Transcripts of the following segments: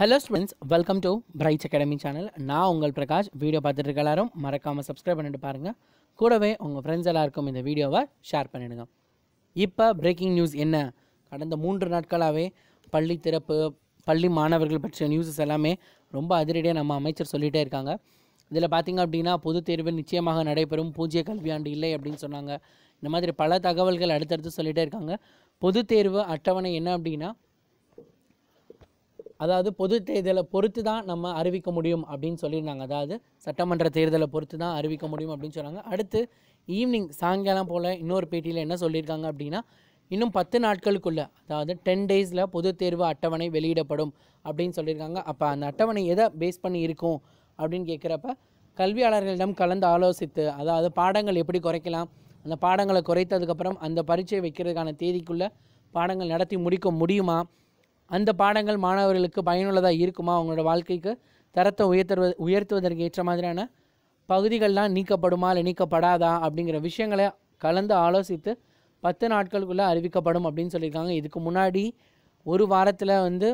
hello students welcome to Brights academy channel நான் உங்கள் Prakash video பார்த்துட்டு இருக்க எல்லாரும் மறக்காமல் சப்ஸ்கிரைப் பண்ணிட்டு பாருங்கள் கூடவே உங்கள் ஃப்ரெண்ட்ஸ் எல்லாருக்கும் இந்த வீடியோவை ஷேர் பண்ணிடுங்க இப்போ பிரேக்கிங் நியூஸ் என்ன கடந்த மூன்று நாட்களாகவே பள்ளி திறப்பு பள்ளி மாணவர்கள் பற்றிய நியூஸஸ் எல்லாமே ரொம்ப அதிரடியாக நம்ம அமைச்சர் சொல்லிகிட்டே இருக்காங்க இதில் பார்த்திங்க அப்படின்னா பொதுத் தேர்வு நிச்சயமாக நடைபெறும் பூஜ்ய கல்வியாண்டு இல்லை அப்படின்னு சொன்னாங்க இந்த மாதிரி பல தகவல்கள் அடுத்தடுத்து சொல்லிகிட்டே இருக்காங்க பொதுத் தேர்வு அட்டவணை என்ன அப்படின்னா அதாவது பொது தேர்தலை பொறுத்து தான் நம்ம அறிவிக்க முடியும் அப்படின்னு சொல்லியிருந்தாங்க அதாவது சட்டமன்ற தேர்தலை பொறுத்து தான் அறிவிக்க முடியும் அப்படின்னு சொன்னாங்க அடுத்து ஈவினிங் சாயங்காலம் போல் இன்னொரு பேட்டியில் என்ன சொல்லியிருக்காங்க அப்படின்னா இன்னும் பத்து நாட்களுக்குள்ளே அதாவது டென் டேஸில் பொது தேர்வு அட்டவணை வெளியிடப்படும் அப்படின்னு சொல்லியிருக்காங்க அப்போ அந்த அட்டவணை எதை பேஸ் பண்ணி இருக்கும் அப்படின்னு கேட்குறப்ப கல்வியாளர்களிடம் கலந்து ஆலோசித்து அதாவது பாடங்கள் எப்படி குறைக்கலாம் அந்த பாடங்களை குறைத்ததுக்கப்புறம் அந்த பரீட்சை வைக்கிறதுக்கான தேதிக்குள்ளே பாடங்கள் நடத்தி முடிக்க முடியுமா அந்த பாடங்கள் மாணவர்களுக்கு பயனுள்ளதாக இருக்குமா அவங்களோட வாழ்க்கைக்கு தரத்தை உயர்த்துவ உயர்த்துவதற்கு ஏற்ற மாதிரியான பகுதிகள்லாம் நீக்கப்படுமா இல்லை நீக்கப்படாதா அப்படிங்கிற விஷயங்களை கலந்து ஆலோசித்து பத்து நாட்களுக்குள்ளே அறிவிக்கப்படும் அப்படின்னு சொல்லியிருக்காங்க இதுக்கு முன்னாடி ஒரு வாரத்தில் வந்து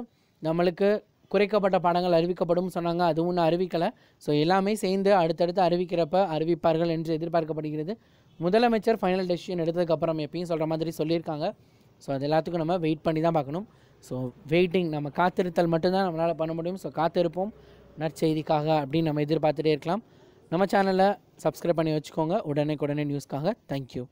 நம்மளுக்கு குறைக்கப்பட்ட பாடங்கள் அறிவிக்கப்படும் சொன்னாங்க அது ஒன்றும் அறிவிக்கலை ஸோ எல்லாமே சேர்ந்து அடுத்தடுத்து அறிவிக்கிறப்ப அறிவிப்பார்கள் என்று எதிர்பார்க்கப்படுகிறது முதலமைச்சர் ஃபைனல் டெசிஷன் எடுத்ததுக்கப்புறம் எப்பயும் சொல்கிற மாதிரி சொல்லியிருக்காங்க ஸோ அது எல்லாத்துக்கும் நம்ம வெயிட் பண்ணி தான் பார்க்கணும் ஸோ வெயிட்டிங் நம்ம காத்திருத்தல் மட்டும்தான் நம்மளால் பண்ண முடியும் ஸோ காத்திருப்போம் நற்செய்திக்காக அப்படின்னு நம்ம எதிர்பார்த்துட்டே இருக்கலாம் நம்ம சேனலை சப்ஸ்கிரைப் பண்ணி வச்சுக்கோங்க உடனே உடனே நியூஸ்க்காக தேங்க்யூ